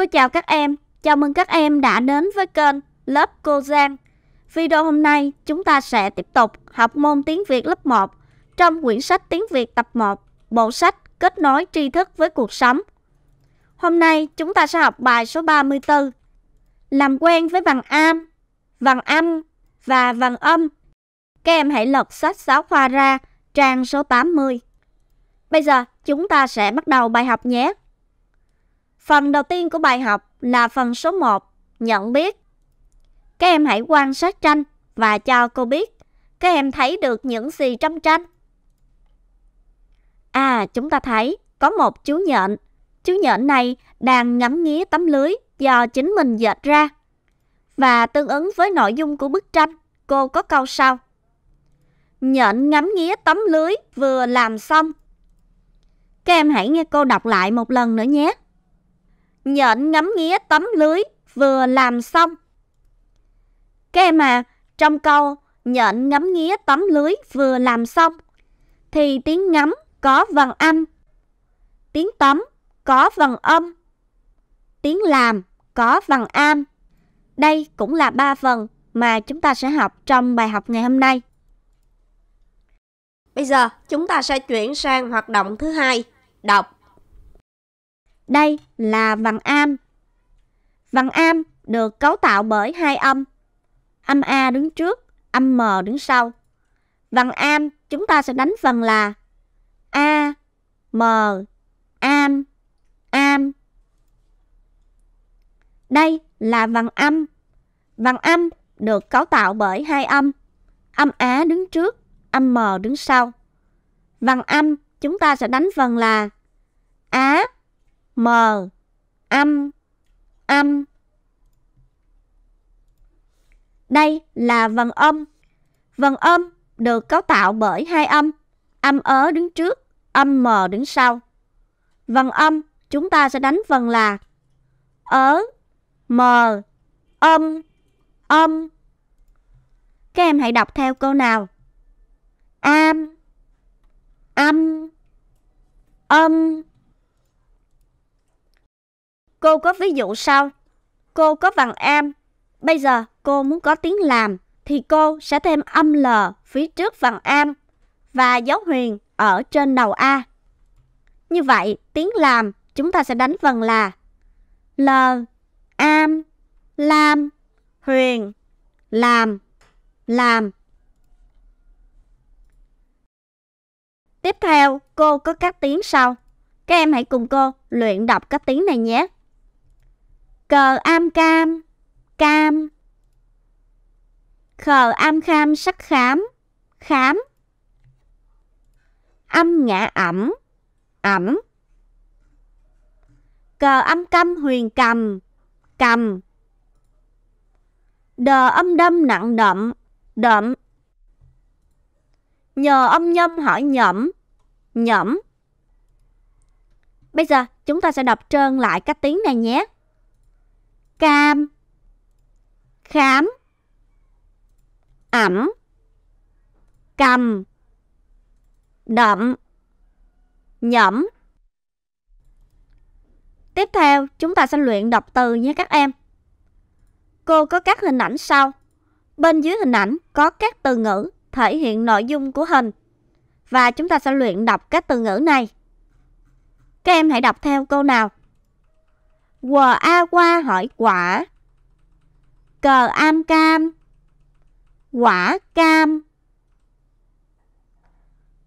Cô chào các em, chào mừng các em đã đến với kênh Lớp Cô Giang. Video hôm nay chúng ta sẽ tiếp tục học môn tiếng Việt lớp 1 trong quyển sách tiếng Việt tập 1, bộ sách Kết nối tri thức với cuộc sống. Hôm nay chúng ta sẽ học bài số 34, làm quen với bằng am, bằng âm và bằng âm. Các em hãy lật sách giáo khoa ra trang số 80. Bây giờ chúng ta sẽ bắt đầu bài học nhé. Phần đầu tiên của bài học là phần số 1, nhận biết. Các em hãy quan sát tranh và cho cô biết các em thấy được những gì trong tranh. À, chúng ta thấy có một chú nhện. Chú nhện này đang ngắm nghía tấm lưới do chính mình dệt ra. Và tương ứng với nội dung của bức tranh, cô có câu sau. Nhện ngắm nghía tấm lưới vừa làm xong. Các em hãy nghe cô đọc lại một lần nữa nhé nhện ngắm nghía tấm lưới vừa làm xong. Các em à, trong câu nhện ngắm nghía tấm lưới vừa làm xong thì tiếng ngắm có vần âm, tiếng tấm có vần âm, tiếng làm có vần âm. Đây cũng là ba phần mà chúng ta sẽ học trong bài học ngày hôm nay. Bây giờ chúng ta sẽ chuyển sang hoạt động thứ hai, đọc đây là vần am. Vần am được cấu tạo bởi hai âm. Âm A đứng trước, âm M đứng sau. Vần am chúng ta sẽ đánh phần là A, M, am, am. Đây là vần âm. Vần âm được cấu tạo bởi hai âm. Âm Á đứng trước, âm M đứng sau. Vần âm chúng ta sẽ đánh phần là Á, m âm âm đây là vần âm vần âm được cấu tạo bởi hai âm âm ớ đứng trước âm m đứng sau vần âm chúng ta sẽ đánh vần là ớ m âm âm các em hãy đọc theo câu nào am âm âm Cô có ví dụ sau. Cô có vần am. Bây giờ cô muốn có tiếng làm thì cô sẽ thêm âm l phía trước vần am và dấu huyền ở trên đầu a. Như vậy, tiếng làm chúng ta sẽ đánh vần là l am lam huyền làm làm. Tiếp theo, cô có các tiếng sau. Các em hãy cùng cô luyện đọc các tiếng này nhé cờ am cam cam khờ am kham sắc khám khám âm ngã ẩm ẩm cờ âm câm huyền cầm cầm đờ âm đâm nặng đậm đậm nhờ âm nhâm hỏi nhậm, nhậm. bây giờ chúng ta sẽ đọc trơn lại các tiếng này nhé cam khám ẩm cầm đậm nhẫm tiếp theo chúng ta sẽ luyện đọc từ nhé các em cô có các hình ảnh sau bên dưới hình ảnh có các từ ngữ thể hiện nội dung của hình và chúng ta sẽ luyện đọc các từ ngữ này các em hãy đọc theo câu nào Quờ A qua hỏi quả. Cờ am cam. Quả cam.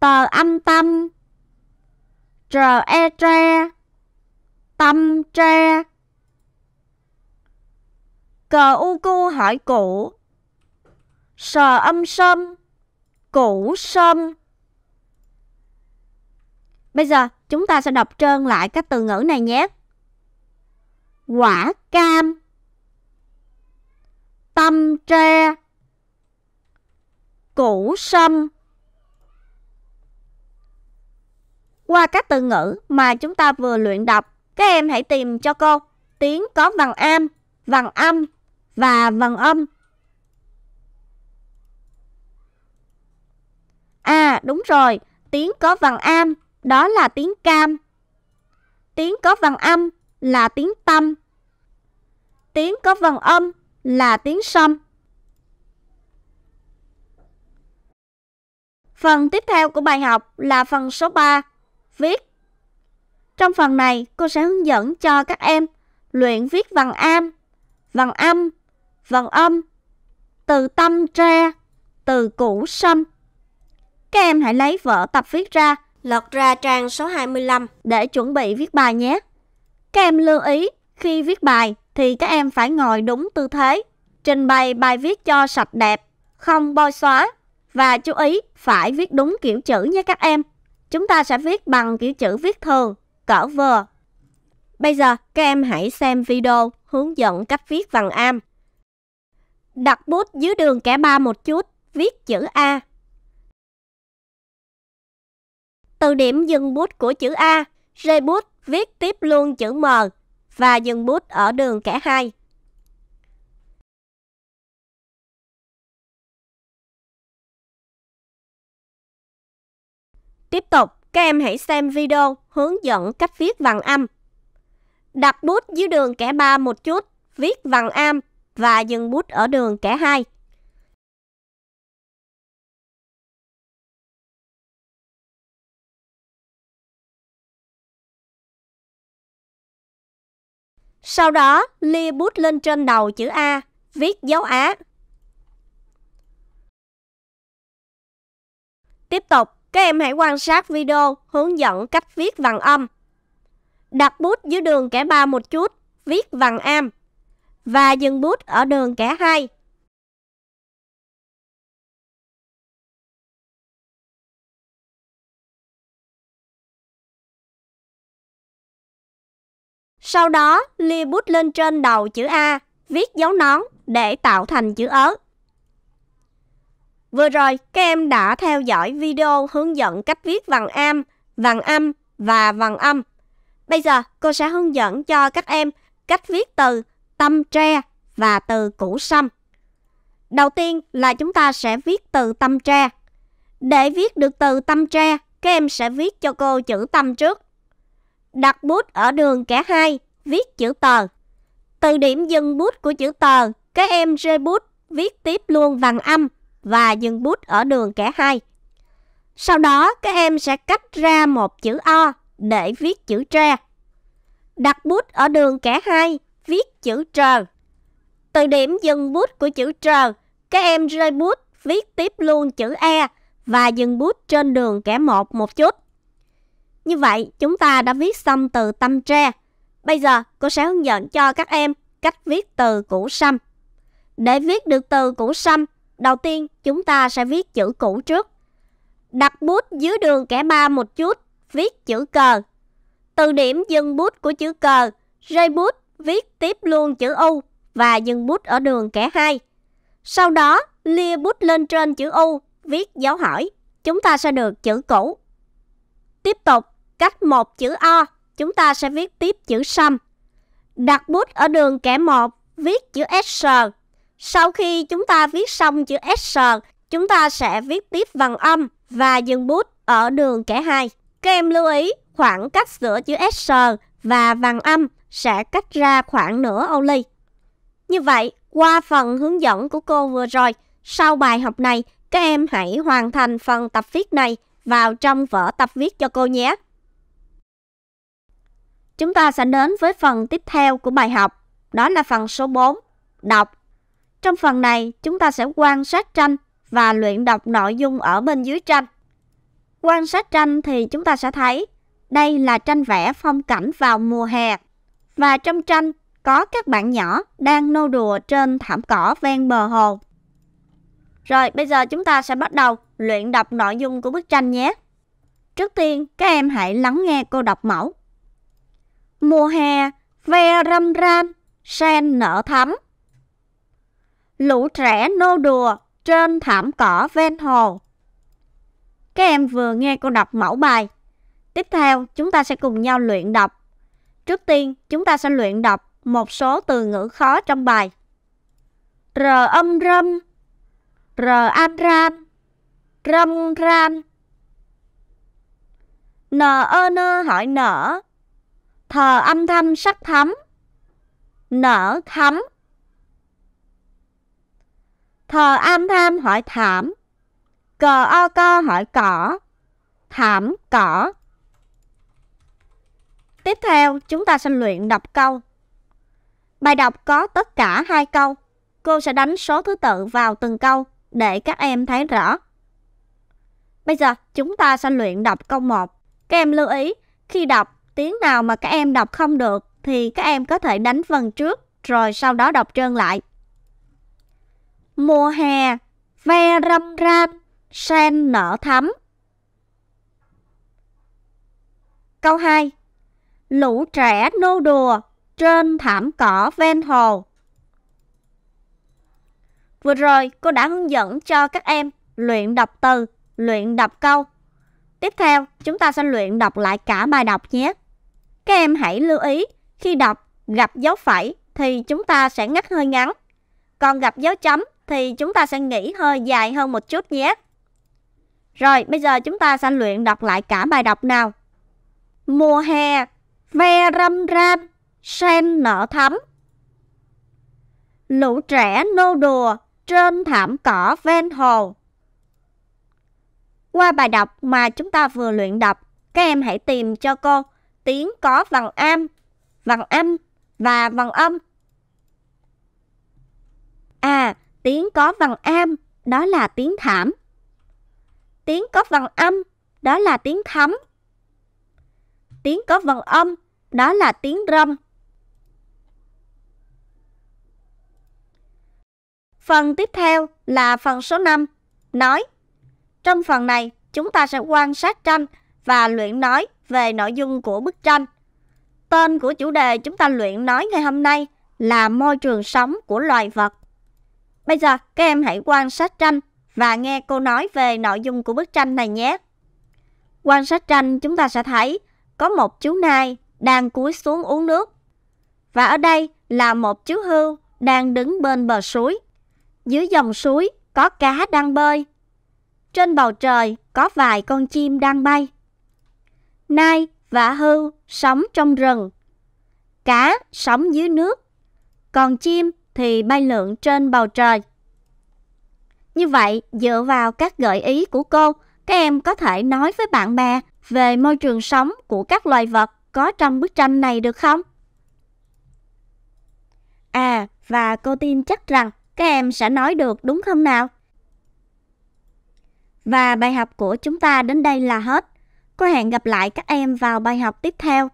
Tờ âm tâm. Trờ e tre. Tâm tre. Cờ u cu hỏi cụ. Sờ âm sâm. Củ sâm. Bây giờ chúng ta sẽ đọc trơn lại các từ ngữ này nhé quả cam tâm tre củ sâm qua các từ ngữ mà chúng ta vừa luyện đọc các em hãy tìm cho cô tiếng có vần am vần âm và vần âm à đúng rồi tiếng có vần am đó là tiếng cam tiếng có vần âm là tiếng tâm. Tiếng có vần âm là tiếng sâm. Phần tiếp theo của bài học là phần số 3, viết. Trong phần này, cô sẽ hướng dẫn cho các em luyện viết vần am, vần âm, vần âm, từ tâm ra, từ cũ sâm. Các em hãy lấy vở tập viết ra, lật ra trang số 25 để chuẩn bị viết bài nhé. Các em lưu ý khi viết bài thì các em phải ngồi đúng tư thế, trình bày bài viết cho sạch đẹp, không bôi xóa và chú ý phải viết đúng kiểu chữ nhé các em. Chúng ta sẽ viết bằng kiểu chữ viết thường, cỡ vừa. Bây giờ các em hãy xem video hướng dẫn cách viết bằng am. Đặt bút dưới đường kẻ ba một chút, viết chữ A. Từ điểm dừng bút của chữ A, rơi bút viết tiếp luôn chữ M và dừng bút ở đường kẻ 2. Tiếp tục, các em hãy xem video hướng dẫn cách viết vần âm. Đặt bút dưới đường kẻ 3 một chút, viết vần âm và dừng bút ở đường kẻ 2. Sau đó, lia bút lên trên đầu chữ A, viết dấu Á. Tiếp tục, các em hãy quan sát video hướng dẫn cách viết vần âm. Đặt bút dưới đường kẻ 3 một chút, viết vần am. Và dừng bút ở đường kẻ 2, Sau đó, lia bút lên trên đầu chữ A, viết dấu nón để tạo thành chữ ớ. Vừa rồi, các em đã theo dõi video hướng dẫn cách viết vần am, vần âm và vần âm. Bây giờ, cô sẽ hướng dẫn cho các em cách viết từ tâm tre và từ củ sâm. Đầu tiên là chúng ta sẽ viết từ tâm tre. Để viết được từ tâm tre, các em sẽ viết cho cô chữ tâm trước đặt bút ở đường cả hai, viết chữ tờ. Từ điểm dừng bút của chữ tờ, các em rơi bút viết tiếp luôn bằng âm và dừng bút ở đường cả hai. Sau đó các em sẽ cách ra một chữ O để viết chữ tre. Đặt bút ở đường cả hai, viết chữ trờ. Từ điểm dừng bút của chữ trờ, các em rơi bút viết tiếp luôn chữ E và dừng bút trên đường kẻ một một chút. Như vậy, chúng ta đã viết xong từ tâm tre. Bây giờ, cô sẽ hướng dẫn cho các em cách viết từ củ sâm. Để viết được từ củ sâm, đầu tiên chúng ta sẽ viết chữ củ trước. Đặt bút dưới đường kẻ ba một chút, viết chữ cờ. Từ điểm dừng bút của chữ cờ, rơi bút viết tiếp luôn chữ U và dừng bút ở đường kẻ hai. Sau đó, lia bút lên trên chữ U, viết dấu hỏi. Chúng ta sẽ được chữ cũ. Tiếp tục, cách một chữ O, chúng ta sẽ viết tiếp chữ sâm. Đặt bút ở đường kẻ 1, viết chữ S. Sau khi chúng ta viết xong chữ S, chúng ta sẽ viết tiếp vần âm và dừng bút ở đường kẻ 2. Các em lưu ý khoảng cách giữa chữ S và vần âm sẽ cách ra khoảng nửa ô ly. Như vậy, qua phần hướng dẫn của cô vừa rồi, sau bài học này, các em hãy hoàn thành phần tập viết này vào trong vở tập viết cho cô nhé. Chúng ta sẽ đến với phần tiếp theo của bài học, đó là phần số 4, đọc. Trong phần này, chúng ta sẽ quan sát tranh và luyện đọc nội dung ở bên dưới tranh. Quan sát tranh thì chúng ta sẽ thấy đây là tranh vẽ phong cảnh vào mùa hè. Và trong tranh có các bạn nhỏ đang nô đùa trên thảm cỏ ven bờ hồ. Rồi bây giờ chúng ta sẽ bắt đầu luyện đọc nội dung của bức tranh nhé. Trước tiên, các em hãy lắng nghe cô đọc mẫu. Mùa hè, ve râm ran, sen nở thắm. Lũ trẻ nô đùa trên thảm cỏ ven hồ. Các em vừa nghe cô đọc mẫu bài. Tiếp theo, chúng ta sẽ cùng nhau luyện đọc. Trước tiên, chúng ta sẽ luyện đọc một số từ ngữ khó trong bài. R âm râm, R an ran, râm ran nờ ơ nơ hỏi nở thờ âm thanh sắc thấm nở thấm thờ âm tham hỏi thảm cờ o co hỏi cỏ thảm cỏ tiếp theo chúng ta sẽ luyện đọc câu bài đọc có tất cả hai câu cô sẽ đánh số thứ tự vào từng câu để các em thấy rõ Bây giờ chúng ta sẽ luyện đọc câu 1. Các em lưu ý, khi đọc, tiếng nào mà các em đọc không được thì các em có thể đánh vần trước rồi sau đó đọc trơn lại. Mùa hè, ve râm ran, sen nở thắm. Câu 2. Lũ trẻ nô đùa trên thảm cỏ ven hồ. Vừa rồi cô đã hướng dẫn cho các em luyện đọc từ luyện đọc câu. Tiếp theo, chúng ta sẽ luyện đọc lại cả bài đọc nhé. Các em hãy lưu ý, khi đọc gặp dấu phẩy thì chúng ta sẽ ngắt hơi ngắn. Còn gặp dấu chấm thì chúng ta sẽ nghỉ hơi dài hơn một chút nhé. Rồi, bây giờ chúng ta sẽ luyện đọc lại cả bài đọc nào. Mùa hè, ve râm ram, sen nở thắm. Lũ trẻ nô đùa trên thảm cỏ ven hồ. Qua bài đọc mà chúng ta vừa luyện đọc, các em hãy tìm cho cô tiếng có vần am, vần âm và vần âm. À, tiếng có vần am đó là tiếng thảm. Tiếng có vần âm đó là tiếng thấm. Tiếng có vần âm đó là tiếng râm. Phần tiếp theo là phần số 5, nói trong phần này, chúng ta sẽ quan sát tranh và luyện nói về nội dung của bức tranh. Tên của chủ đề chúng ta luyện nói ngày hôm nay là môi trường sống của loài vật. Bây giờ các em hãy quan sát tranh và nghe cô nói về nội dung của bức tranh này nhé. Quan sát tranh chúng ta sẽ thấy có một chú nai đang cúi xuống uống nước. Và ở đây là một chú hươu đang đứng bên bờ suối. Dưới dòng suối có cá đang bơi trên bầu trời có vài con chim đang bay. Nai và hưu sống trong rừng. Cá sống dưới nước. Còn chim thì bay lượn trên bầu trời. Như vậy, dựa vào các gợi ý của cô, các em có thể nói với bạn bè về môi trường sống của các loài vật có trong bức tranh này được không? À, và cô tin chắc rằng các em sẽ nói được đúng không nào? Và bài học của chúng ta đến đây là hết. Cô hẹn gặp lại các em vào bài học tiếp theo.